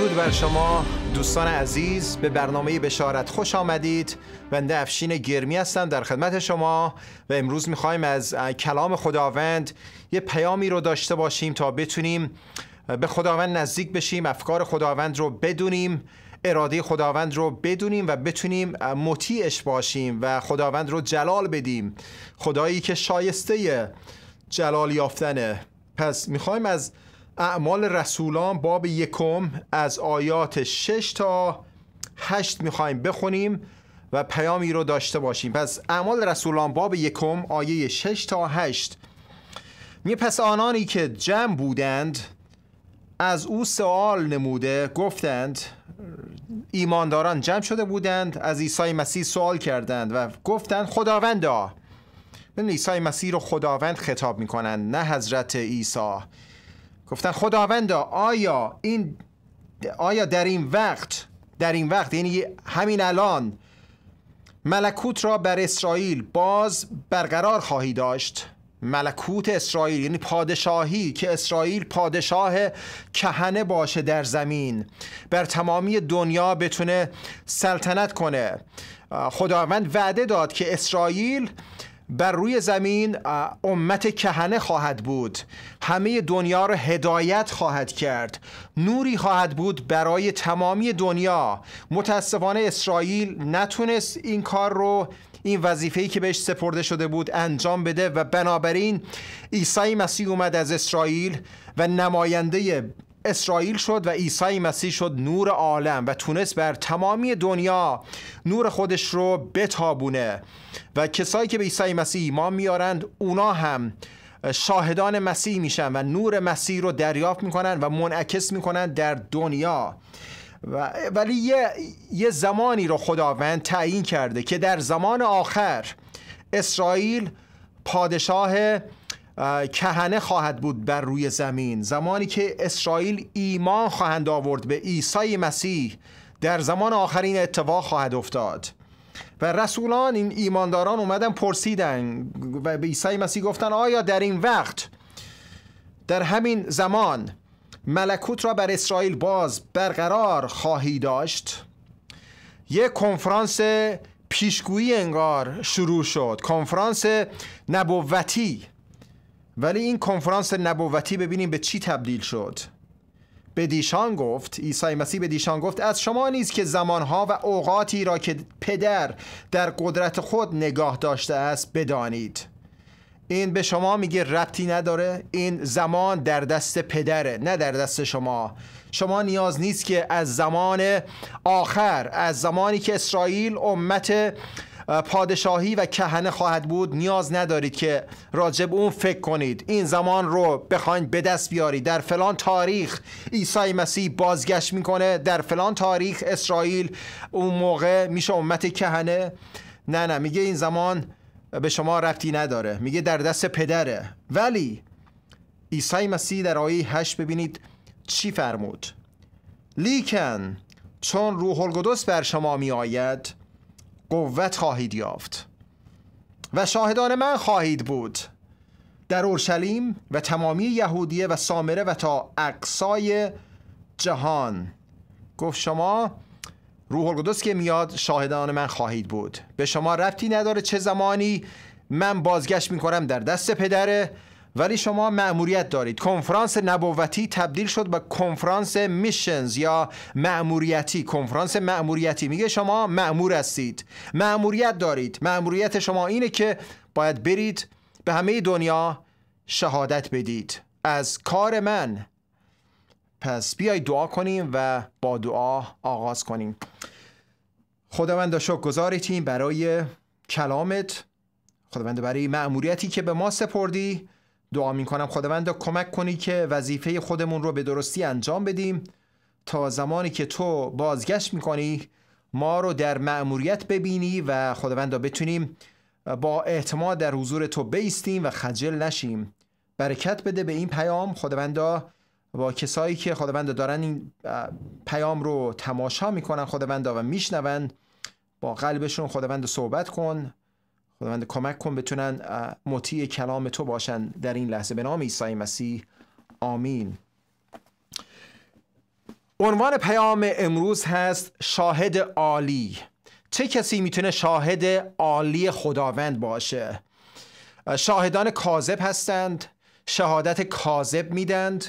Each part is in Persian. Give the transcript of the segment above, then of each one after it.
درود بر شما دوستان عزیز به برنامه بشارت خوش آمدید بنده افشین گرمی هستم در خدمت شما و امروز میخوایم از کلام خداوند یه پیامی رو داشته باشیم تا بتونیم به خداوند نزدیک بشیم افکار خداوند رو بدونیم اراده خداوند رو بدونیم و بتونیم مطیعش باشیم و خداوند رو جلال بدیم خدایی که شایسته جلال یافتنه پس میخوایم از اعمال رسولان باب یکم از آیات 6 تا 8 میخوایم بخونیم و پیامی رو داشته باشیم پس اعمال رسولان باب یکم آیه 6 تا 8 می پس آنانی که جمع بودند از او سوال نموده گفتند ایمانداران جمع شده بودند از عیسی مسیح سوال کردند و گفتند خداوندا ببین عیسی مسیح رو خداوند خطاب میکنند نه حضرت عیسی گفتن خداوندا آیا این آیا در این وقت در این وقت یعنی همین الان ملکوت را بر اسرائیل باز برقرار خواهی داشت ملکوت اسرائیل یعنی پادشاهی که اسرائیل پادشاه کهنه باشه در زمین بر تمامی دنیا بتونه سلطنت کنه خداوند وعده داد که اسرائیل بر روی زمین امت کهنه خواهد بود همه دنیا را هدایت خواهد کرد نوری خواهد بود برای تمامی دنیا متاسفانه اسرائیل نتونست این کار رو این وظیفه‌ای که بهش سپرده شده بود انجام بده و بنابراین عیسی مسیح اومد از اسرائیل و نماینده اسرائیل شد و عیسی مسیح شد نور عالم و تونست بر تمامی دنیا نور خودش رو بتابونه و کسایی که به عیسی مسیح ایمان میارند اونا هم شاهدان مسیح میشن و نور مسیح رو دریافت میکنن و منعکس میکنن در دنیا و ولی یه, یه زمانی رو خداوند تعیین کرده که در زمان آخر اسرائیل پادشاه کهنه خواهد بود بر روی زمین زمانی که اسرائیل ایمان خواهند آورد به عیسی مسیح در زمان آخرین اتفاق خواهد افتاد و رسولان این ایمانداران اومدن پرسیدن و به عیسی مسیح گفتن آیا در این وقت در همین زمان ملکوت را بر اسرائیل باز برقرار خواهی داشت یک کنفرانس پیشگویی انگار شروع شد کنفرانس نبوتی ولی این کنفرانس نبوتی ببینیم به چی تبدیل شد به دیشان گفت عیسی مسیح به دیشان گفت از شما نیز که زمانها و اوقاتی را که پدر در قدرت خود نگاه داشته است بدانید این به شما میگه ربطی نداره این زمان در دست پدره نه در دست شما شما نیاز نیست که از زمان آخر از زمانی که اسرائیل امت پادشاهی و کهنه خواهد بود نیاز ندارید که راجب اون فکر کنید این زمان رو بخواید به دست بیارید در فلان تاریخ عیسی مسیح بازگشت میکنه در فلان تاریخ اسرائیل اون موقع میشه امت کهنه نه نه میگه این زمان به شما رفتی نداره میگه در دست پدره ولی عیسی مسیح در آیه 8 ببینید چی فرمود لیکن چون روح القدس بر شما می آید قوت خواهید یافت و شاهدان من خواهید بود در اورشلیم و تمامی یهودیه و سامره و تا اقصای جهان گفت شما روح القدس که میاد شاهدان من خواهید بود به شما رفتی نداره چه زمانی من بازگشت میکنم در دست پدره ولی شما مأموریت دارید کنفرانس نبوتی تبدیل شد به کنفرانس میشنز یا مأموریتی کنفرانس مأموریتی میگه شما مأمور هستید مأموریت دارید مأموریت شما اینه که باید برید به همه دنیا شهادت بدید از کار من پس بیای دعا کنیم و با دعا آغاز کنیم خداوند شکر گذاریتیم برای کلامت خداوند برای مأموریتی که به ما سپردی دعا می کنم خداوندا کمک کنی که وظیفه خودمون رو به درستی انجام بدیم تا زمانی که تو بازگشت میکنی ما رو در مأموریت ببینی و خداوندا بتونیم با اعتماد در حضور تو بیستیم و خجل نشیم برکت بده به این پیام خداوندا با کسایی که خداوند دارن این پیام رو تماشا میکنن خداوندا و میشنون با قلبشون خداوند صحبت کن خداوند کمک کن بتونن مطیع کلام تو باشن در این لحظه به نام عیسی مسیح آمین عنوان پیام امروز هست شاهد عالی چه کسی میتونه شاهد عالی خداوند باشه شاهدان کاذب هستند شهادت کاذب میدند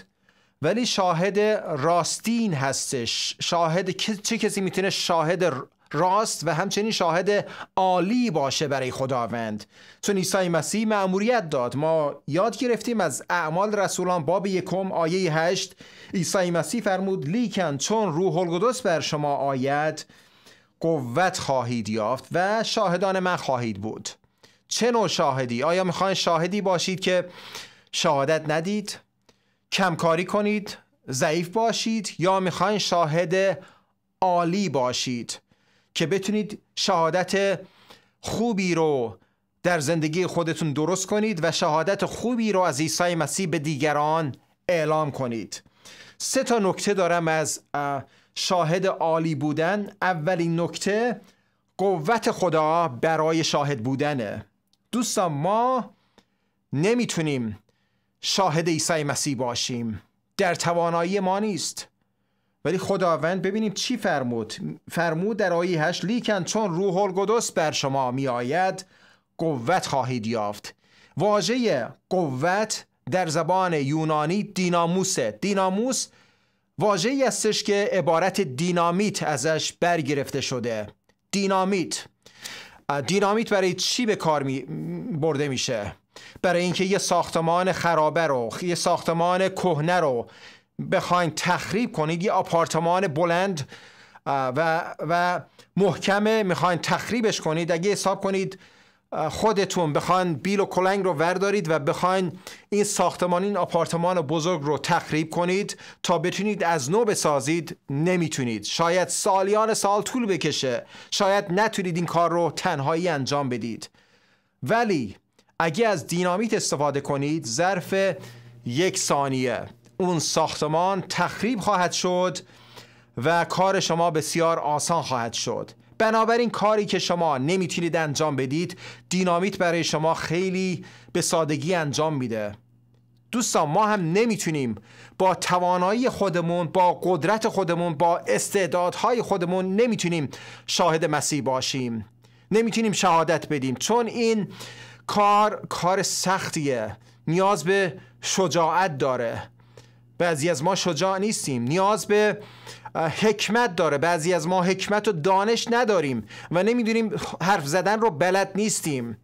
ولی شاهد راستین هستش شاهد چه کسی میتونه شاهد راست و همچنین شاهد عالی باشه برای خداوند چون عیسی مسیح مأموریت داد ما یاد گرفتیم از اعمال رسولان باب یکم آیه هشت عیسی مسیح فرمود لیکن چون روح القدس بر شما آید قوت خواهید یافت و شاهدان من خواهید بود چه نوع شاهدی؟ آیا میخواین شاهدی باشید که شهادت ندید؟ کمکاری کنید؟ ضعیف باشید؟ یا میخواین شاهد عالی باشید؟ که بتونید شهادت خوبی رو در زندگی خودتون درست کنید و شهادت خوبی رو از عیسی مسیح به دیگران اعلام کنید سه تا نکته دارم از شاهد عالی بودن اولین نکته قوت خدا برای شاهد بودنه دوستان ما نمیتونیم شاهد عیسی مسیح باشیم در توانایی ما نیست ولی خداوند ببینیم چی فرمود فرمود در آیه هشت لیکن چون روح القدس بر شما می آید قوت خواهید یافت واژه قوت در زبان یونانی دیناموسه دیناموس واژه هستش که عبارت دینامیت ازش برگرفته شده دینامیت دینامیت برای چی به کار می برده میشه برای اینکه یه ساختمان خرابه رو یه ساختمان کهنه رو بخواین تخریب کنید یه آپارتمان بلند و, و محکمه میخواین تخریبش کنید اگه حساب کنید خودتون بخواین بیل و کلنگ رو وردارید و بخواین این ساختمان این آپارتمان بزرگ رو تخریب کنید تا بتونید از نو بسازید نمیتونید شاید سالیان سال طول بکشه شاید نتونید این کار رو تنهایی انجام بدید ولی اگه از دینامیت استفاده کنید ظرف یک ثانیه اون ساختمان تخریب خواهد شد و کار شما بسیار آسان خواهد شد بنابراین کاری که شما نمیتونید انجام بدید دینامیت برای شما خیلی به سادگی انجام میده دوستان ما هم نمیتونیم با توانایی خودمون با قدرت خودمون با استعدادهای خودمون نمیتونیم شاهد مسیح باشیم نمیتونیم شهادت بدیم چون این کار کار سختیه نیاز به شجاعت داره بعضی از ما شجاع نیستیم نیاز به حکمت داره بعضی از ما حکمت و دانش نداریم و نمیدونیم حرف زدن رو بلد نیستیم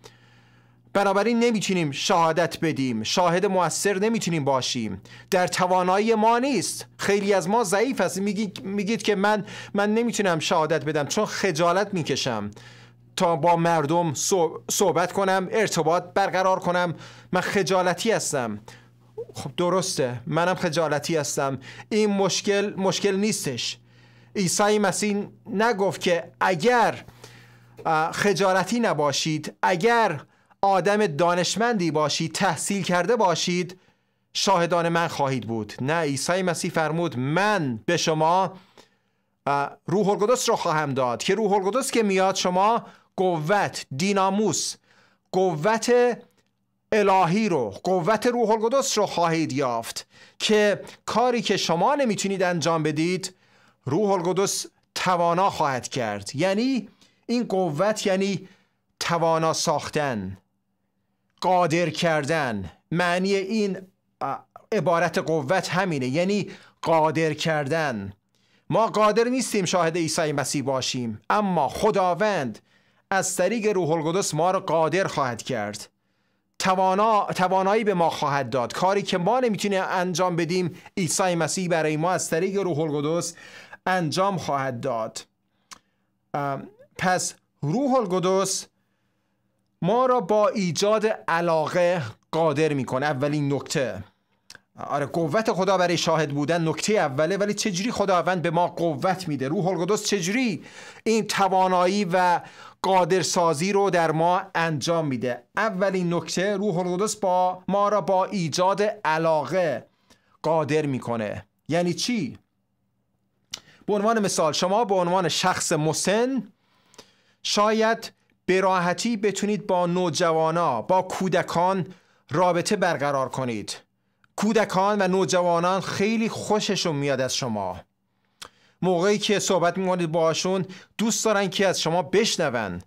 بنابراین نمیتونیم شهادت بدیم شاهد موثر نمیتونیم باشیم در توانایی ما نیست خیلی از ما ضعیف هستیم، میگید, که من من نمیتونم شهادت بدم چون خجالت میکشم تا با مردم صحبت کنم ارتباط برقرار کنم من خجالتی هستم خب درسته منم خجالتی هستم این مشکل مشکل نیستش عیسی مسیح نگفت که اگر خجالتی نباشید اگر آدم دانشمندی باشید تحصیل کرده باشید شاهدان من خواهید بود نه عیسی مسیح فرمود من به شما روح القدس رو خواهم داد که روح القدس که میاد شما قوت دیناموس قوت الهی رو قوت روح القدس رو خواهید یافت که کاری که شما نمیتونید انجام بدید روح القدس توانا خواهد کرد یعنی این قوت یعنی توانا ساختن قادر کردن معنی این عبارت قوت همینه یعنی قادر کردن ما قادر نیستیم شاهد عیسی مسیح باشیم اما خداوند از طریق روح القدس ما را قادر خواهد کرد توانا، توانایی به ما خواهد داد کاری که ما نمیتونیم انجام بدیم عیسی مسیح برای ما از طریق روح القدس انجام خواهد داد پس روح القدس ما را با ایجاد علاقه قادر میکنه اولین نکته آره قوت خدا برای شاهد بودن نکته اوله ولی چجوری خداوند به ما قوت میده روح القدس چجوری این توانایی و قادرسازی رو در ما انجام میده اولین نکته روح القدس با ما را با ایجاد علاقه قادر میکنه یعنی چی به عنوان مثال شما به عنوان شخص مسن شاید به بتونید با نوجوانا با کودکان رابطه برقرار کنید کودکان و نوجوانان خیلی خوششون میاد از شما موقعی که صحبت میکنید باشون دوست دارن که از شما بشنون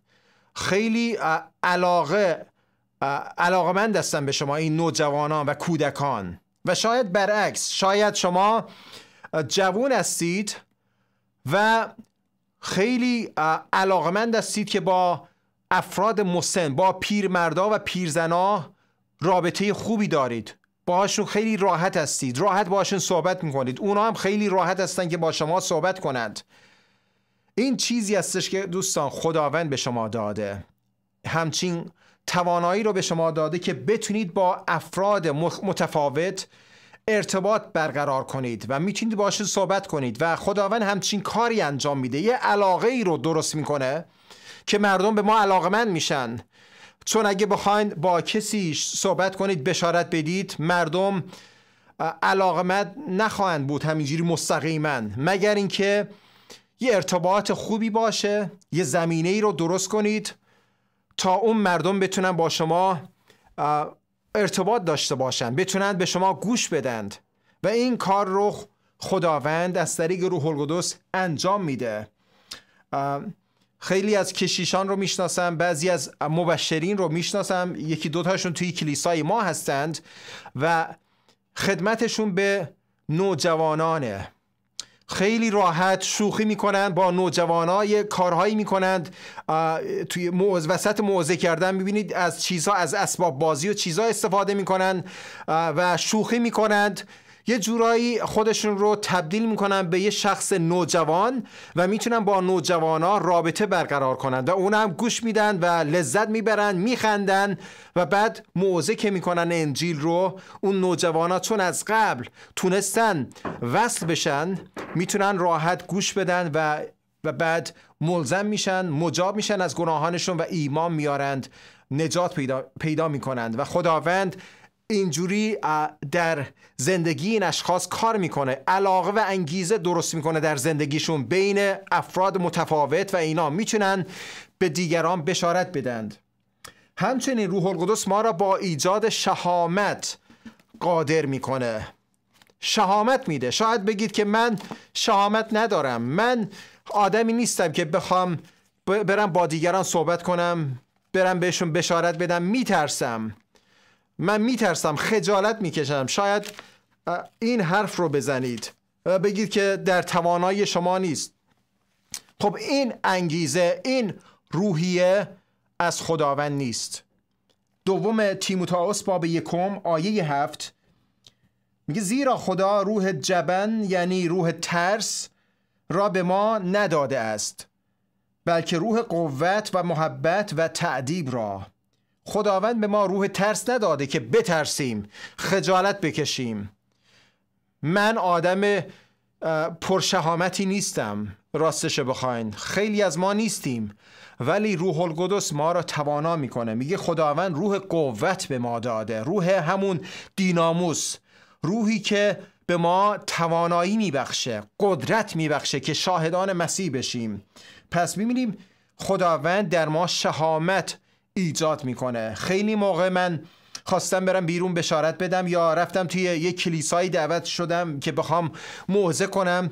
خیلی علاقه من هستن به شما این نوجوانان و کودکان و شاید برعکس شاید شما جوون هستید و خیلی علاقمند هستید که با افراد مسن با پیرمردا و پیرزنا رابطه خوبی دارید باهاشون خیلی راحت هستید راحت باهاشون صحبت میکنید اونا هم خیلی راحت هستن که با شما صحبت کنند این چیزی هستش که دوستان خداوند به شما داده همچین توانایی رو به شما داده که بتونید با افراد متفاوت ارتباط برقرار کنید و میتونید باهاشون صحبت کنید و خداوند همچین کاری انجام میده یه علاقه ای رو درست میکنه که مردم به ما علاقمند میشن چون اگه بخواین با کسی صحبت کنید بشارت بدید مردم علاقمند نخواهند بود همینجوری مستقیما مگر اینکه یه ارتباط خوبی باشه یه زمینه ای رو درست کنید تا اون مردم بتونن با شما ارتباط داشته باشن بتونن به شما گوش بدند و این کار رو خداوند از طریق روح القدس انجام میده خیلی از کشیشان رو میشناسم بعضی از مبشرین رو میشناسم یکی دوتاشون توی کلیسای ما هستند و خدمتشون به نوجوانانه خیلی راحت شوخی میکنند با نوجوانای کارهایی میکنند توی موز وسط موزه کردن میبینید از چیزها از اسباب بازی و چیزها استفاده میکنند و شوخی میکنند یه جورایی خودشون رو تبدیل میکنن به یه شخص نوجوان و میتونن با نوجوانا رابطه برقرار کنند و اون هم گوش میدن و لذت میبرن میخندن و بعد موزه که میکنن انجیل رو اون نوجوانا چون از قبل تونستن وصل بشن میتونن راحت گوش بدن و و بعد ملزم میشن مجاب میشن از گناهانشون و ایمان میارند نجات پیدا, پیدا میکنند و خداوند اینجوری در زندگی این اشخاص کار میکنه علاقه و انگیزه درست میکنه در زندگیشون بین افراد متفاوت و اینا میتونن به دیگران بشارت بدند همچنین روح القدس ما را با ایجاد شهامت قادر میکنه شهامت میده شاید بگید که من شهامت ندارم من آدمی نیستم که بخوام برم با دیگران صحبت کنم برم بهشون بشارت بدم میترسم من میترسم خجالت میکشم شاید این حرف رو بزنید بگید که در توانایی شما نیست خب این انگیزه این روحیه از خداوند نیست دوم تیموتائوس باب یکم آیه هفت میگه زیرا خدا روح جبن یعنی روح ترس را به ما نداده است بلکه روح قوت و محبت و تعدیب را خداوند به ما روح ترس نداده که بترسیم خجالت بکشیم من آدم پرشهامتی نیستم راستش بخواین خیلی از ما نیستیم ولی روح القدس ما را توانا میکنه میگه خداوند روح قوت به ما داده روح همون دیناموس روحی که به ما توانایی میبخشه قدرت میبخشه که شاهدان مسیح بشیم پس میبینیم خداوند در ما شهامت ایجاد میکنه خیلی موقع من خواستم برم بیرون بشارت بدم یا رفتم توی یه کلیسایی دعوت شدم که بخوام موعظه کنم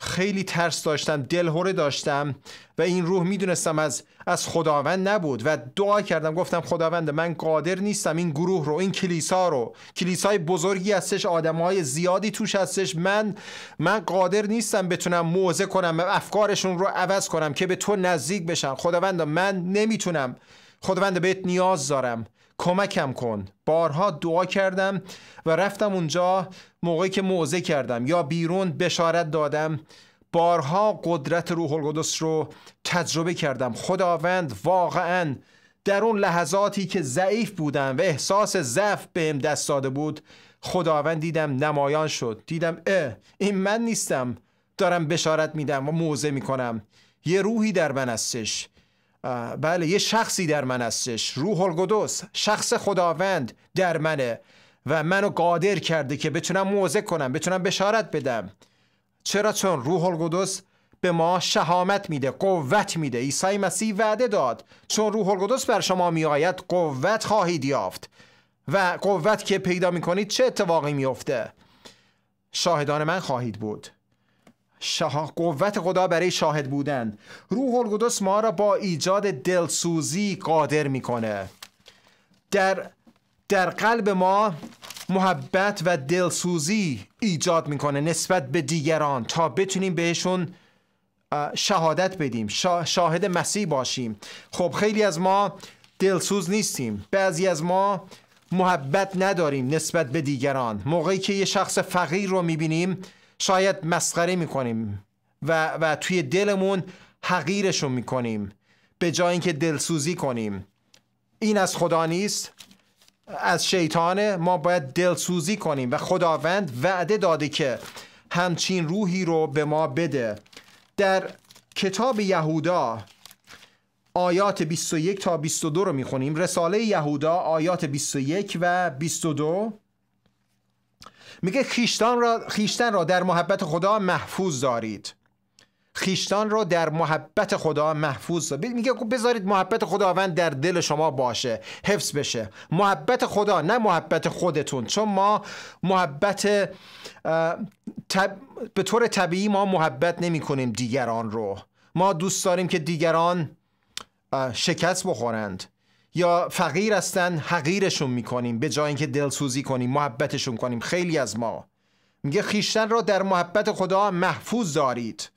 خیلی ترس داشتم دلهوره داشتم و این روح میدونستم از از خداوند نبود و دعا کردم گفتم خداوند من قادر نیستم این گروه رو این کلیسا رو کلیسای بزرگی هستش آدمهای زیادی توش هستش من من قادر نیستم بتونم موعظه کنم افکارشون رو عوض کنم که به تو نزدیک بشن خداوند من نمیتونم خداوند بهت نیاز دارم کمکم کن بارها دعا کردم و رفتم اونجا موقعی که موعظه کردم یا بیرون بشارت دادم بارها قدرت روح القدس رو تجربه کردم خداوند واقعا در اون لحظاتی که ضعیف بودم و احساس ضعف بهم دست داده بود خداوند دیدم نمایان شد دیدم اه این من نیستم دارم بشارت میدم و موزه میکنم یه روحی در من استش بله یه شخصی در من هستش روح القدس شخص خداوند در منه و منو قادر کرده که بتونم موضع کنم بتونم بشارت بدم چرا چون روح القدس به ما شهامت میده قوت میده عیسی مسیح وعده داد چون روح القدس بر شما میآید قوت خواهید یافت و قوت که پیدا میکنید چه اتفاقی میافته شاهدان من خواهید بود شاه قوت خدا برای شاهد بودن روح القدس ما را با ایجاد دلسوزی قادر میکنه در در قلب ما محبت و دلسوزی ایجاد میکنه نسبت به دیگران تا بتونیم بهشون شهادت بدیم شاهد مسیح باشیم خب خیلی از ما دلسوز نیستیم بعضی از ما محبت نداریم نسبت به دیگران موقعی که یه شخص فقیر رو میبینیم شاید مسخره میکنیم و, و توی دلمون حقیرشون میکنیم به جای اینکه دلسوزی کنیم این از خدا نیست از شیطانه ما باید دلسوزی کنیم و خداوند وعده داده که همچین روحی رو به ما بده در کتاب یهودا آیات 21 تا 22 رو میخونیم رساله یهودا آیات 21 و 22 میگه خیشتان را, خیشتن را در محبت خدا محفوظ دارید خیشتان را در محبت خدا محفوظ دارید میگه خب بذارید محبت خداوند در دل شما باشه حفظ بشه محبت خدا نه محبت خودتون چون ما محبت به طور طبیعی ما محبت نمی کنیم دیگران رو ما دوست داریم که دیگران شکست بخورند یا فقیر هستن حقیرشون میکنیم به جای اینکه دلسوزی کنیم محبتشون کنیم خیلی از ما میگه خیشتن را در محبت خدا محفوظ دارید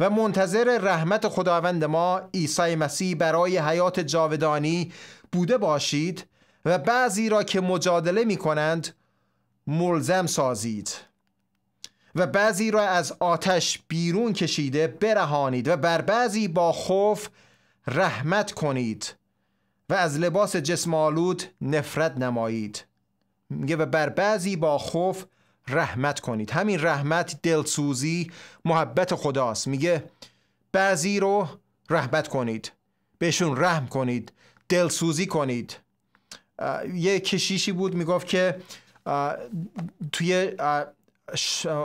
و منتظر رحمت خداوند ما عیسی مسیح برای حیات جاودانی بوده باشید و بعضی را که مجادله می ملزم سازید و بعضی را از آتش بیرون کشیده برهانید و بر بعضی با خوف رحمت کنید و از لباس جسم آلود نفرت نمایید میگه و بر بعضی با خوف رحمت کنید همین رحمت دلسوزی محبت خداست میگه بعضی رو رحمت کنید بهشون رحم کنید دلسوزی کنید یه کشیشی بود میگفت که توی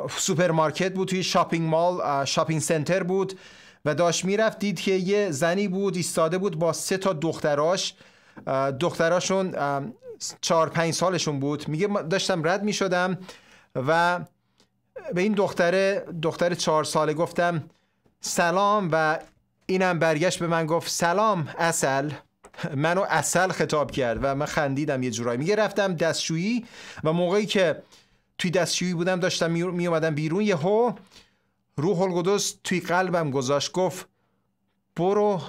سوپرمارکت بود توی شاپینگ مال شاپینگ سنتر بود و داشت میرفت دید که یه زنی بود ایستاده بود با سه تا دختراش دختراشون چهار پنج سالشون بود میگه داشتم رد میشدم و به این دختره دختر چهار ساله گفتم سلام و اینم برگشت به من گفت سلام اصل منو اصل خطاب کرد و من خندیدم یه جورایی میگه رفتم دستشویی و موقعی که توی دستشویی بودم داشتم می اومدم بیرون یهو روح القدس توی قلبم گذاشت گفت برو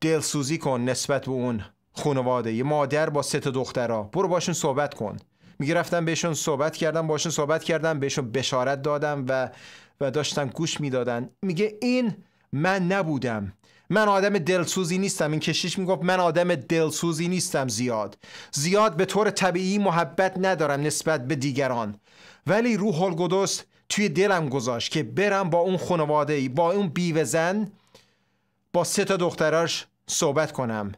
دلسوزی کن نسبت به اون خانواده یه مادر با سه تا دخترا برو باشون صحبت کن میگه رفتم بهشون صحبت کردم باشون صحبت کردم بهشون بشارت دادم و و داشتم گوش میدادن میگه این من نبودم من آدم دلسوزی نیستم این کشیش میگفت من آدم دلسوزی نیستم زیاد زیاد به طور طبیعی محبت ندارم نسبت به دیگران ولی روح القدس توی دلم گذاشت که برم با اون خانواده ای با اون بیوه زن با سه تا دختراش صحبت کنم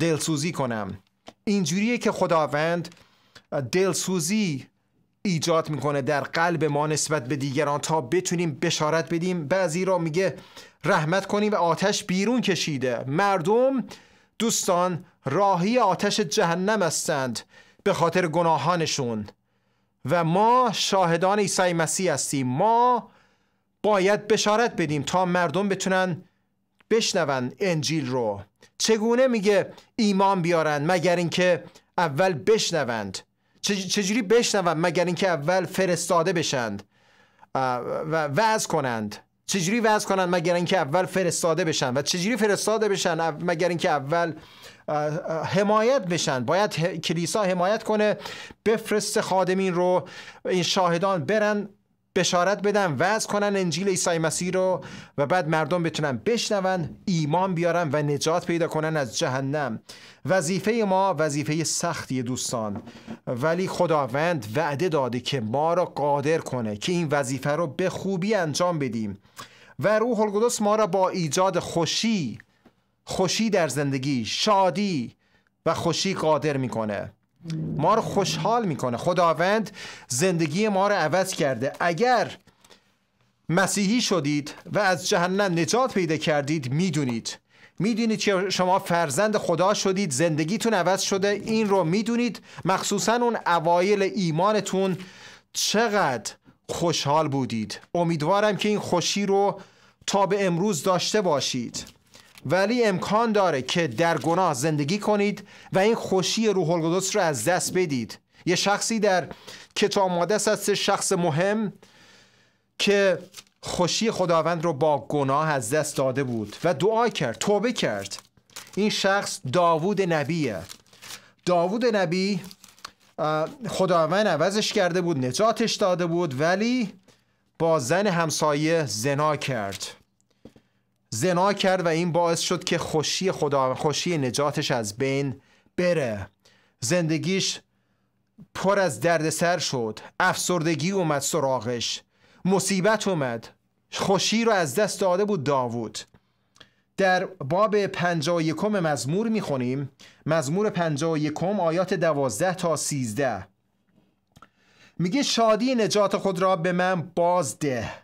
دلسوزی کنم اینجوریه که خداوند دلسوزی ایجاد میکنه در قلب ما نسبت به دیگران تا بتونیم بشارت بدیم بعضی را میگه رحمت کنیم و آتش بیرون کشیده مردم دوستان راهی آتش جهنم هستند به خاطر گناهانشون و ما شاهدان عیسی مسیح هستیم ما باید بشارت بدیم تا مردم بتونن بشنون انجیل رو چگونه میگه ایمان بیارن مگر اینکه اول بشنوند چجوری بشنوند مگر اینکه اول فرستاده بشند و وعظ کنند چجوری وضع کنن مگر اینکه اول فرستاده بشن و چجوری فرستاده بشن مگر اینکه اول حمایت بشن باید کلیسا حمایت کنه بفرست خادمین رو این شاهدان برن بشارت بدن وز کنن انجیل عیسی مسیح رو و بعد مردم بتونن بشنون ایمان بیارن و نجات پیدا کنن از جهنم وظیفه ما وظیفه سختی دوستان ولی خداوند وعده داده که ما را قادر کنه که این وظیفه رو به خوبی انجام بدیم و روح القدس ما را با ایجاد خوشی خوشی در زندگی شادی و خوشی قادر میکنه ما رو خوشحال میکنه خداوند زندگی ما رو عوض کرده اگر مسیحی شدید و از جهنم نجات پیدا کردید میدونید میدونید که شما فرزند خدا شدید زندگیتون عوض شده این رو میدونید مخصوصا اون اوایل ایمانتون چقدر خوشحال بودید امیدوارم که این خوشی رو تا به امروز داشته باشید ولی امکان داره که در گناه زندگی کنید و این خوشی روح القدس رو از دست بدید یه شخصی در کتاب مقدس هست شخص مهم که خوشی خداوند رو با گناه از دست داده بود و دعا کرد توبه کرد این شخص داوود نبیه داوود نبی خداوند عوضش کرده بود نجاتش داده بود ولی با زن همسایه زنا کرد زنا کرد و این باعث شد که خوشی خدا خوشی نجاتش از بین بره زندگیش پر از دردسر شد افسردگی اومد سراغش مصیبت اومد خوشی رو از دست داده بود داوود در باب پنجا یکم مزمور میخونیم مزمور پنجا یکم آیات دوازده تا سیزده میگه شادی نجات خود را به من باز ده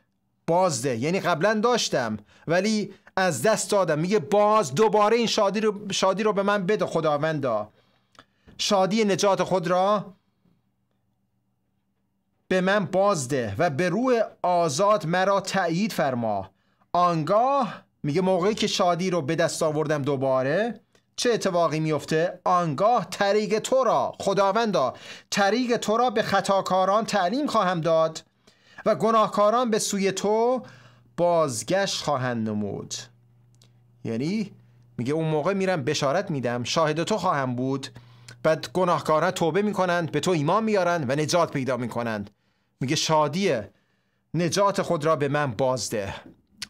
بازده یعنی قبلا داشتم ولی از دست دادم میگه باز دوباره این شادی رو, شادی رو به من بده خداوندا شادی نجات خود را به من بازده و به روح آزاد مرا تأیید فرما آنگاه میگه موقعی که شادی رو به دست آوردم دوباره چه اتفاقی میفته آنگاه طریق تو را خداوندا طریق تو را به خطاکاران تعلیم خواهم داد و گناهکاران به سوی تو بازگشت خواهند نمود یعنی میگه اون موقع میرم بشارت میدم شاهد تو خواهم بود بعد گناهکاران توبه میکنند به تو ایمان میارند و نجات پیدا میکنند میگه شادی نجات خود را به من بازده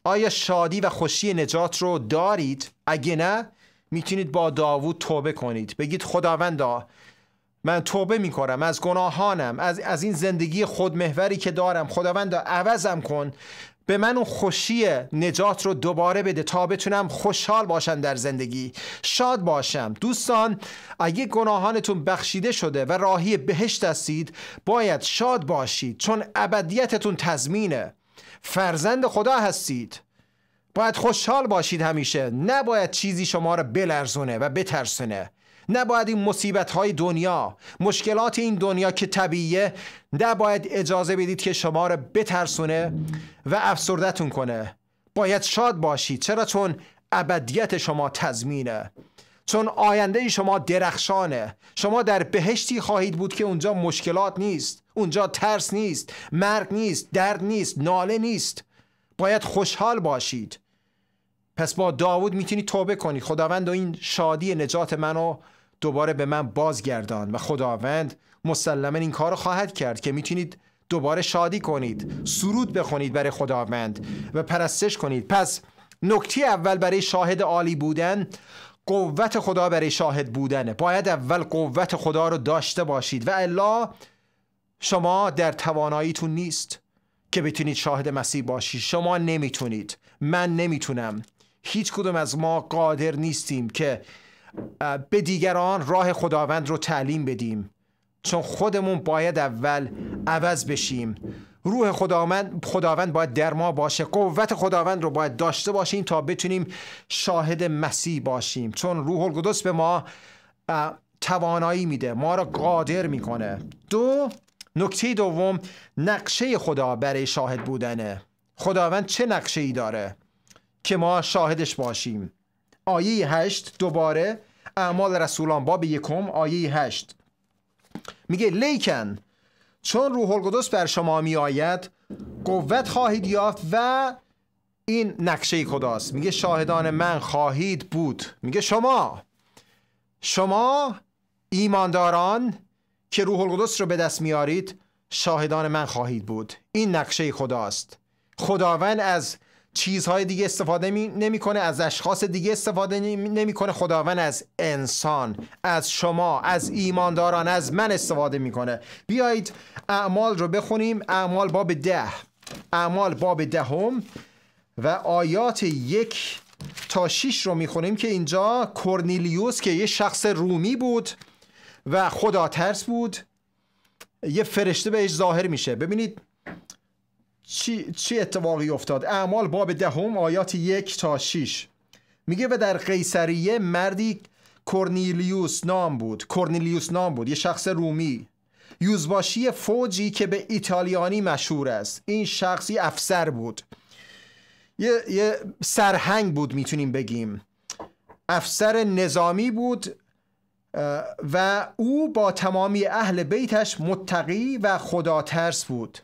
آیا شادی و خوشی نجات رو دارید؟ اگه نه میتونید با داوود توبه کنید بگید خداوندا من توبه می کنم از گناهانم از, از این زندگی خودمهوری که دارم خداوند عوضم کن به من اون خوشی نجات رو دوباره بده تا بتونم خوشحال باشم در زندگی شاد باشم دوستان اگه گناهانتون بخشیده شده و راهی بهشت هستید باید شاد باشید چون ابدیتتون تضمینه فرزند خدا هستید باید خوشحال باشید همیشه نباید چیزی شما رو بلرزونه و بترسونه نباید این مصیبت های دنیا مشکلات این دنیا که طبیعیه نباید اجازه بدید که شما را بترسونه و افسردتون کنه باید شاد باشید چرا چون ابدیت شما تضمینه چون آینده شما درخشانه شما در بهشتی خواهید بود که اونجا مشکلات نیست اونجا ترس نیست مرگ نیست درد نیست ناله نیست باید خوشحال باشید پس با داوود میتونی توبه کنی خداوند و این شادی نجات منو دوباره به من بازگردان و خداوند مسلما این کار خواهد کرد که میتونید دوباره شادی کنید سرود بخونید برای خداوند و پرستش کنید پس نکته اول برای شاهد عالی بودن قوت خدا برای شاهد بودنه باید اول قوت خدا رو داشته باشید و الا شما در تواناییتون نیست که بتونید شاهد مسیح باشید شما نمیتونید من نمیتونم هیچ کدوم از ما قادر نیستیم که به دیگران راه خداوند رو تعلیم بدیم چون خودمون باید اول عوض بشیم روح خداوند خداوند باید در ما باشه قوت خداوند رو باید داشته باشیم تا بتونیم شاهد مسیح باشیم چون روح القدس به ما توانایی میده ما را قادر میکنه دو نکته دوم نقشه خدا برای شاهد بودنه خداوند چه نقشه ای داره که ما شاهدش باشیم آیه هشت دوباره اعمال رسولان باب یکم آیه هشت میگه لیکن چون روح القدس بر شما می آید قوت خواهید یافت و این نقشه خداست میگه شاهدان من خواهید بود میگه شما شما ایمانداران که روح القدس رو به دست میارید شاهدان من خواهید بود این نقشه خداست خداوند از چیزهای دیگه استفاده نمیکنه از اشخاص دیگه استفاده نمیکنه خداوند از انسان از شما از ایمانداران از من استفاده میکنه بیایید اعمال رو بخونیم اعمال باب ده اعمال باب دهم و آیات یک تا شیش رو میخونیم که اینجا کورنیلیوس که یه شخص رومی بود و خدا ترس بود یه فرشته بهش ظاهر میشه ببینید چی, چی اتفاقی افتاد اعمال باب دهم آیات یک تا 6 میگه و در قیصریه مردی کورنیلیوس نام بود کورنیلیوس نام بود یه شخص رومی یوزباشی فوجی که به ایتالیانی مشهور است این شخصی افسر بود یه, یه سرهنگ بود میتونیم بگیم افسر نظامی بود و او با تمامی اهل بیتش متقی و خداترس بود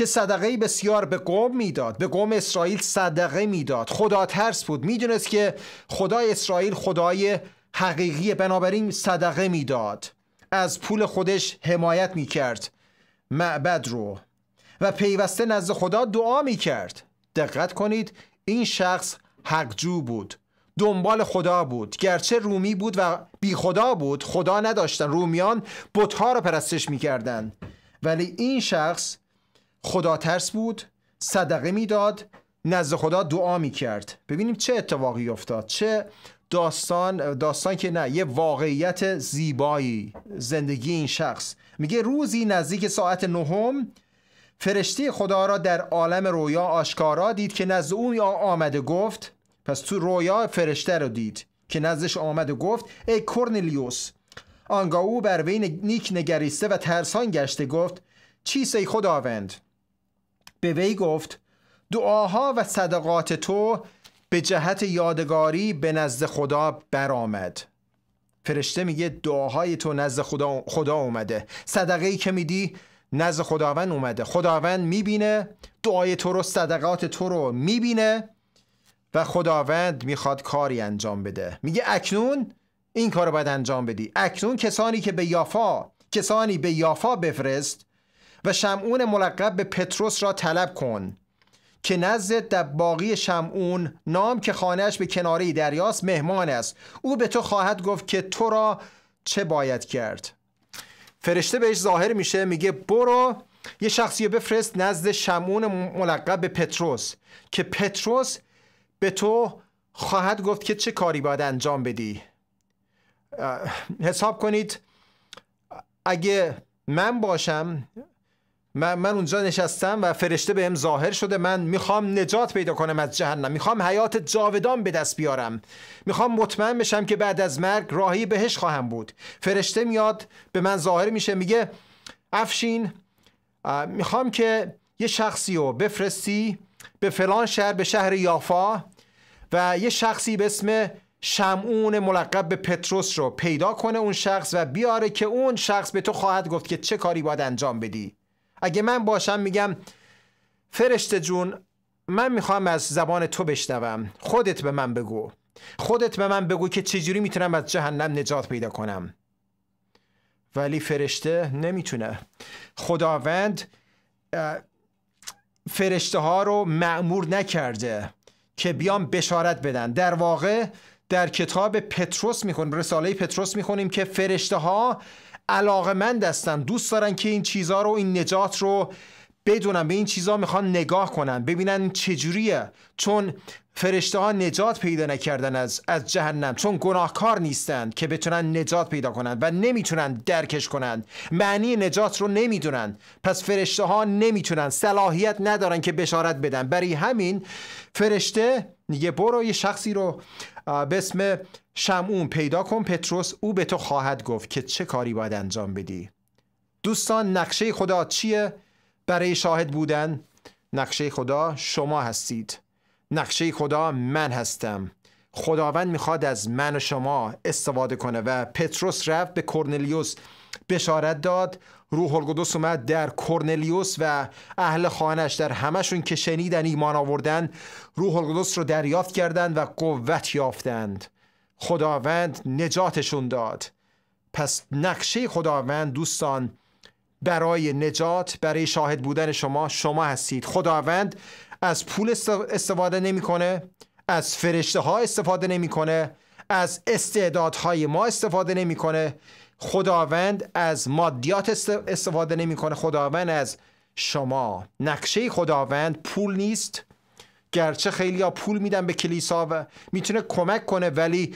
که صدقه بسیار به قوم میداد به قوم اسرائیل صدقه میداد خدا ترس بود میدونست که خدای اسرائیل خدای حقیقی بنابراین صدقه میداد از پول خودش حمایت میکرد معبد رو و پیوسته نزد خدا دعا میکرد دقت کنید این شخص حقجو بود دنبال خدا بود گرچه رومی بود و بی خدا بود خدا نداشتن رومیان بتها رو پرستش میکردند ولی این شخص خدا ترس بود صدقه میداد نزد خدا دعا کرد ببینیم چه اتفاقی افتاد چه داستان داستان که نه یه واقعیت زیبایی زندگی این شخص میگه روزی نزدیک ساعت نهم فرشته خدا را در عالم رویا آشکارا دید که نزد او آمده گفت پس تو رویا فرشته رو دید که نزدش آمده گفت ای کورنلیوس آنگاه او بر وین نیک نگریسته و ترسان گشته گفت چیست ای خداوند به وی گفت دعاها و صدقات تو به جهت یادگاری به نزد خدا برآمد فرشته میگه دعاهای تو نزد خدا, خدا اومده صدقه ای که میدی نزد خداوند اومده خداوند میبینه دعای تو رو صدقات تو رو میبینه و خداوند میخواد کاری انجام بده میگه اکنون این کار رو باید انجام بدی اکنون کسانی که به یافا کسانی به یافا بفرست و شمعون ملقب به پتروس را طلب کن که نزد باقی شمعون نام که خانهش به کناره دریاست مهمان است او به تو خواهد گفت که تو را چه باید کرد فرشته بهش ظاهر میشه میگه برو یه شخصی بفرست نزد شمعون ملقب به پتروس که پتروس به تو خواهد گفت که چه کاری باید انجام بدی حساب کنید اگه من باشم من, من اونجا نشستم و فرشته بهم ظاهر شده من میخوام نجات پیدا کنم از جهنم میخوام حیات جاودان به دست بیارم میخوام مطمئن بشم که بعد از مرگ راهی بهش خواهم بود فرشته میاد به من ظاهر میشه میگه افشین میخوام که یه شخصی رو بفرستی به فلان شهر به شهر یافا و یه شخصی به اسم شمعون ملقب به پتروس رو پیدا کنه اون شخص و بیاره که اون شخص به تو خواهد گفت که چه کاری باید انجام بدی اگه من باشم میگم فرشته جون من میخوام از زبان تو بشنوم خودت به من بگو خودت به من بگو که چجوری میتونم از جهنم نجات پیدا کنم ولی فرشته نمیتونه خداوند فرشته ها رو معمور نکرده که بیام بشارت بدن در واقع در کتاب پتروس میخونیم رساله پتروس میخونیم که فرشته ها مند هستن دوست دارن که این چیزها رو این نجات رو بدونن به این چیزها میخوان نگاه کنن ببینن چجوریه چون فرشته ها نجات پیدا نکردن از, از جهنم چون گناهکار نیستن که بتونن نجات پیدا کنن و نمیتونن درکش کنند معنی نجات رو نمیدونن پس فرشته ها نمیتونن صلاحیت ندارن که بشارت بدن برای همین فرشته یه برو یه شخصی رو به اسم شمعون پیدا کن پتروس او به تو خواهد گفت که چه کاری باید انجام بدی دوستان نقشه خدا چیه برای شاهد بودن نقشه خدا شما هستید نقشه خدا من هستم خداوند میخواد از من و شما استفاده کنه و پتروس رفت به کورنلیوس بشارت داد روح القدس اومد در کرنلیوس و اهل خانش در همشون که شنیدن ایمان آوردن روح القدس رو دریافت کردند و قوت یافتند خداوند نجاتشون داد پس نقشه خداوند دوستان برای نجات برای شاهد بودن شما شما هستید خداوند از پول استفاده نمیکنه از فرشته استفاده نمیکنه از استعدادهای ما استفاده نمیکنه خداوند از مادیات استفاده نمیکنه خداوند از شما نقشه خداوند پول نیست گرچه خیلی ها پول میدن به کلیسا و میتونه کمک کنه ولی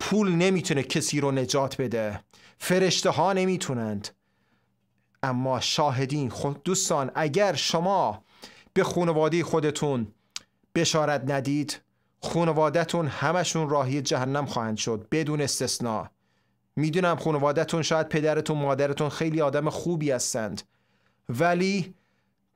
پول نمیتونه کسی رو نجات بده فرشته ها نمیتونند اما شاهدین خود دوستان اگر شما به خانواده خودتون بشارت ندید خانوادهتون همشون راهی جهنم خواهند شد بدون استثنا میدونم خانوادتون شاید پدرتون مادرتون خیلی آدم خوبی هستند ولی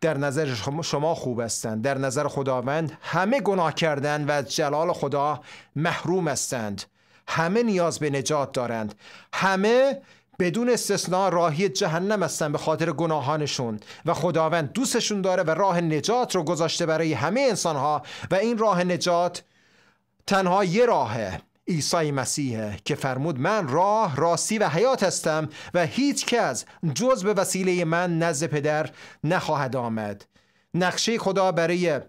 در نظر شما خوب هستند در نظر خداوند همه گناه کردن و از جلال خدا محروم هستند همه نیاز به نجات دارند همه بدون استثنا راهی جهنم هستند به خاطر گناهانشون و خداوند دوستشون داره و راه نجات رو گذاشته برای همه انسانها و این راه نجات تنها یه راهه عیسی مسیح که فرمود من راه راستی و حیات هستم و هیچ کس جز به وسیله من نزد پدر نخواهد آمد نقشه خدا برای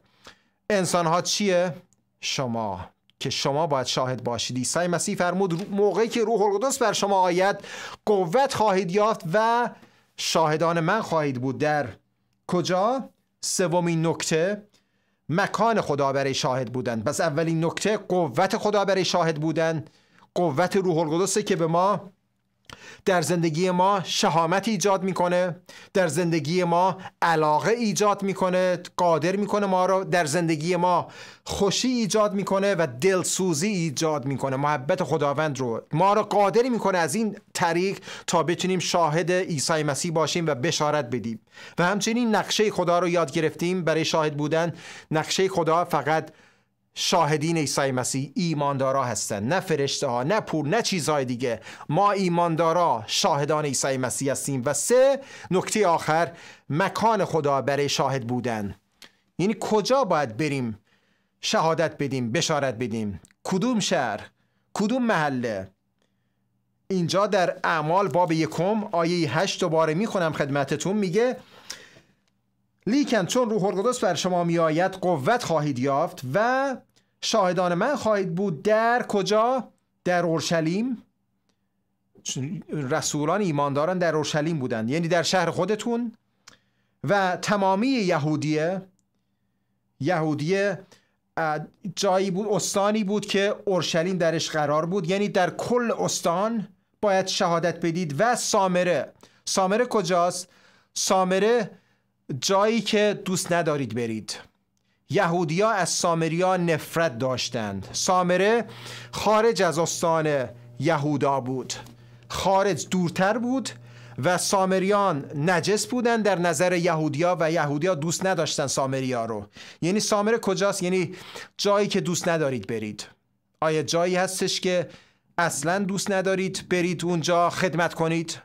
انسان ها چیه؟ شما که شما باید شاهد باشید عیسی مسیح فرمود موقعی که روح القدس بر شما آید قوت خواهید یافت و شاهدان من خواهید بود در کجا؟ سومین نکته مکان خدا برای شاهد بودن پس اولین نکته قوت خدا برای شاهد بودن قوت روح که به ما در زندگی ما شهامت ایجاد میکنه در زندگی ما علاقه ایجاد میکنه قادر میکنه ما رو در زندگی ما خوشی ایجاد میکنه و دلسوزی ایجاد میکنه محبت خداوند رو ما رو قادر میکنه از این طریق تا بتونیم شاهد عیسی مسیح باشیم و بشارت بدیم و همچنین نقشه خدا رو یاد گرفتیم برای شاهد بودن نقشه خدا فقط شاهدین عیسی مسیح ایماندارا هستند نه فرشته ها نه پور، نه چیزهای دیگه ما ایماندارا شاهدان عیسی مسیح هستیم و سه نکته آخر مکان خدا برای شاهد بودن یعنی کجا باید بریم شهادت بدیم بشارت بدیم کدوم شهر کدوم محله اینجا در اعمال باب یکم آیه هشت دوباره میخونم خدمتتون میگه لیکن چون روح القدس بر شما آید قوت خواهید یافت و شاهدان من خواهید بود در کجا در اورشلیم رسولان ایمانداران در اورشلیم بودند یعنی در شهر خودتون و تمامی یهودیه یهودیه جایی بود استانی بود که اورشلیم درش قرار بود یعنی در کل استان باید شهادت بدید و سامره سامره کجاست سامره جایی که دوست ندارید برید یهودیا از سامریا نفرت داشتند سامره خارج از استان یهودا بود خارج دورتر بود و سامریان نجس بودند در نظر یهودیا و یهودیا دوست نداشتند سامریا رو یعنی سامره کجاست یعنی جایی که دوست ندارید برید آیا جایی هستش که اصلا دوست ندارید برید اونجا خدمت کنید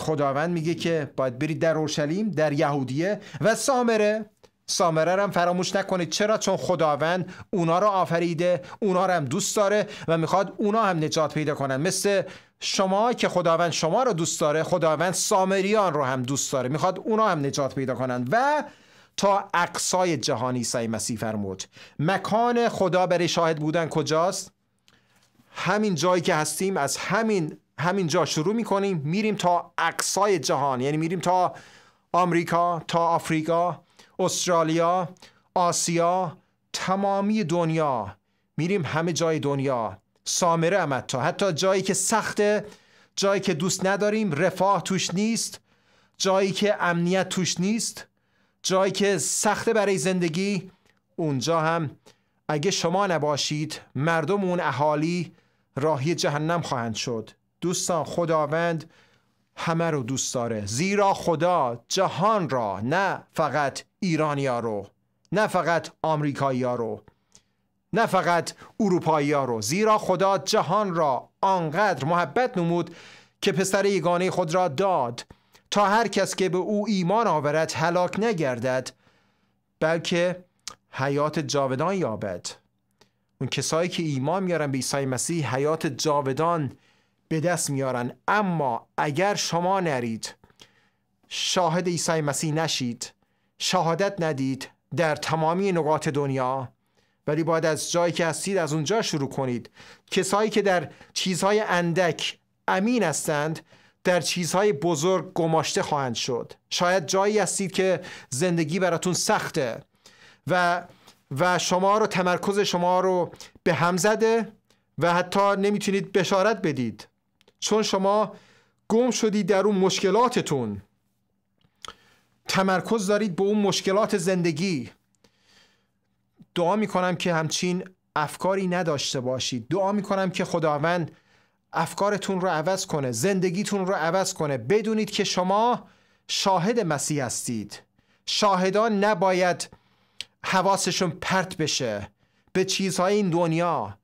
خداوند میگه که باید برید در اورشلیم در یهودیه و سامره سامره رو هم فراموش نکنید چرا چون خداوند اونا رو آفریده اونا رو هم دوست داره و میخواد اونا هم نجات پیدا کنن مثل شما که خداوند شما رو دوست داره خداوند سامریان رو هم دوست داره میخواد اونا هم نجات پیدا کنن و تا اقصای جهان عیسی مسیح فرمود مکان خدا برای شاهد بودن کجاست همین جایی که هستیم از همین همینجا شروع میکنیم میریم تا عکسای جهان یعنی میریم تا آمریکا تا آفریقا استرالیا آسیا تمامی دنیا میریم همه جای دنیا سامره هم حتی حتی جایی که سخته جایی که دوست نداریم رفاه توش نیست جایی که امنیت توش نیست جایی که سخته برای زندگی اونجا هم اگه شما نباشید مردم اون اهالی راهی جهنم خواهند شد دوستان خداوند همه رو دوست داره زیرا خدا جهان را نه فقط ایرانیا رو نه فقط آمریکایی ها رو نه فقط اروپایی ها رو زیرا خدا جهان را آنقدر محبت نمود که پسر یگانه خود را داد تا هر کس که به او ایمان آورد هلاک نگردد بلکه حیات جاودان یابد اون کسایی که ایمان میارن به عیسی مسیح حیات جاودان به دست میارن اما اگر شما نرید شاهد عیسی مسیح نشید شهادت ندید در تمامی نقاط دنیا ولی باید از جایی که هستید از اونجا شروع کنید کسایی که در چیزهای اندک امین هستند در چیزهای بزرگ گماشته خواهند شد شاید جایی هستید که زندگی براتون سخته و و شما رو تمرکز شما رو به هم زده و حتی نمیتونید بشارت بدید چون شما گم شدید در اون مشکلاتتون تمرکز دارید به اون مشکلات زندگی دعا کنم که همچین افکاری نداشته باشید دعا کنم که خداوند افکارتون رو عوض کنه زندگیتون رو عوض کنه بدونید که شما شاهد مسیح هستید شاهدان نباید حواسشون پرت بشه به چیزهای این دنیا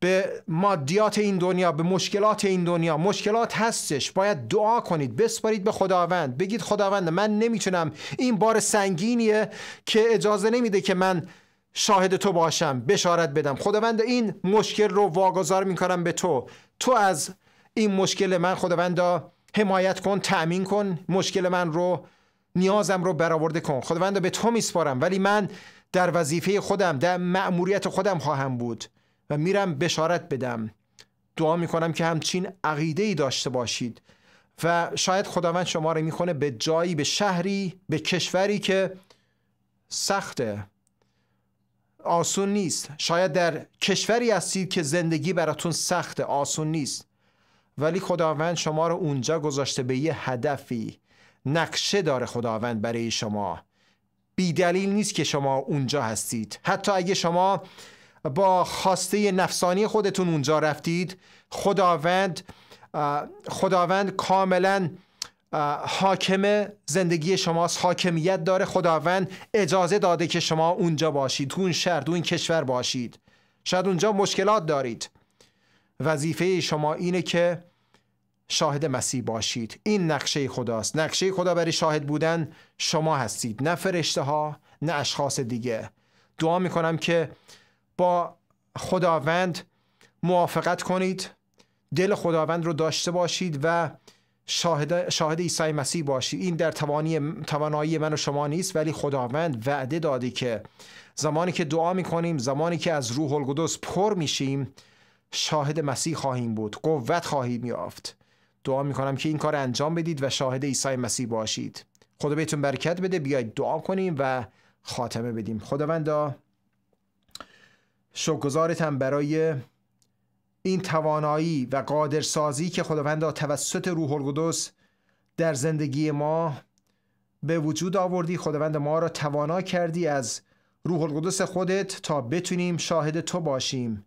به مادیات این دنیا به مشکلات این دنیا مشکلات هستش باید دعا کنید بسپارید به خداوند بگید خداوند من نمیتونم این بار سنگینیه که اجازه نمیده که من شاهد تو باشم بشارت بدم خداوند این مشکل رو واگذار میکنم به تو تو از این مشکل من خداوند حمایت کن تأمین کن مشکل من رو نیازم رو برآورده کن خداوند به تو میسپارم ولی من در وظیفه خودم در مأموریت خودم خواهم بود و میرم بشارت بدم دعا میکنم که همچین عقیده ای داشته باشید و شاید خداوند شما رو میخونه به جایی به شهری به کشوری که سخته آسون نیست شاید در کشوری هستید که زندگی براتون سخته آسون نیست ولی خداوند شما رو اونجا گذاشته به یه هدفی نقشه داره خداوند برای شما بیدلیل نیست که شما اونجا هستید حتی اگه شما با خواسته نفسانی خودتون اونجا رفتید خداوند خداوند کاملا حاکم زندگی شماست حاکمیت داره خداوند اجازه داده که شما اونجا باشید تو اون شهر تو این کشور باشید شاید اونجا مشکلات دارید وظیفه شما اینه که شاهد مسیح باشید این نقشه خداست نقشه خدا برای شاهد بودن شما هستید نه فرشته ها نه اشخاص دیگه دعا میکنم که با خداوند موافقت کنید دل خداوند رو داشته باشید و شاهد, شاهد عیسی مسیح باشید این در توانایی من و شما نیست ولی خداوند وعده داده که زمانی که دعا میکنیم زمانی که از روح القدس پر میشیم شاهد مسیح خواهیم بود قوت خواهیم یافت دعا میکنم که این کار انجام بدید و شاهد ایسای مسیح باشید خدا بهتون برکت بده بیاید دعا کنیم و خاتمه بدیم خداوند. شکرگزارتم برای این توانایی و قادرسازی که خداوند توسط روح القدس در زندگی ما به وجود آوردی خداوند ما را توانا کردی از روح القدس خودت تا بتونیم شاهد تو باشیم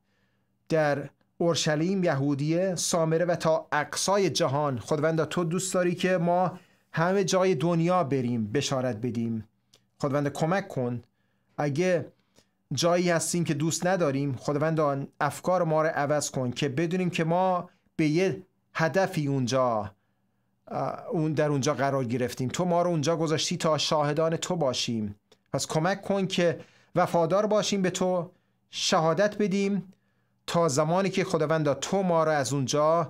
در اورشلیم یهودیه سامره و تا اقصای جهان خداوند تو دوست داری که ما همه جای دنیا بریم بشارت بدیم خداوند کمک کن اگه جایی هستیم که دوست نداریم خداوند افکار ما رو عوض کن که بدونیم که ما به یه هدفی اونجا اون در اونجا قرار گرفتیم تو ما رو اونجا گذاشتی تا شاهدان تو باشیم پس کمک کن که وفادار باشیم به تو شهادت بدیم تا زمانی که خداوند تو ما رو از اونجا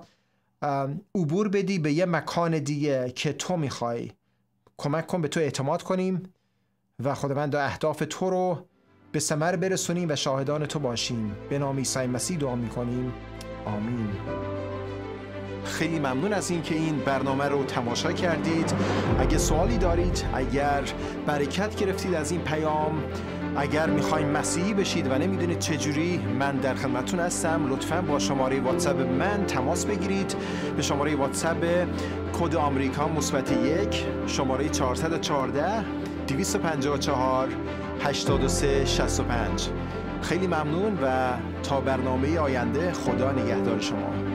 عبور بدی به یه مکان دیگه که تو میخوای کمک کن به تو اعتماد کنیم و خداوند اهداف تو رو به سمر برسونیم و شاهدان تو باشیم به نام عیسی مسیح دعا میکنیم آمین خیلی ممنون از اینکه این برنامه رو تماشا کردید اگه سوالی دارید اگر برکت گرفتید از این پیام اگر میخواییم مسیحی بشید و نمیدونید چجوری من در خدمتون هستم لطفا با شماره واتساب من تماس بگیرید به شماره واتساب کد آمریکا مثبت یک شماره 414 254 8365 خیلی ممنون و تا برنامه آینده خدا نگهدار شما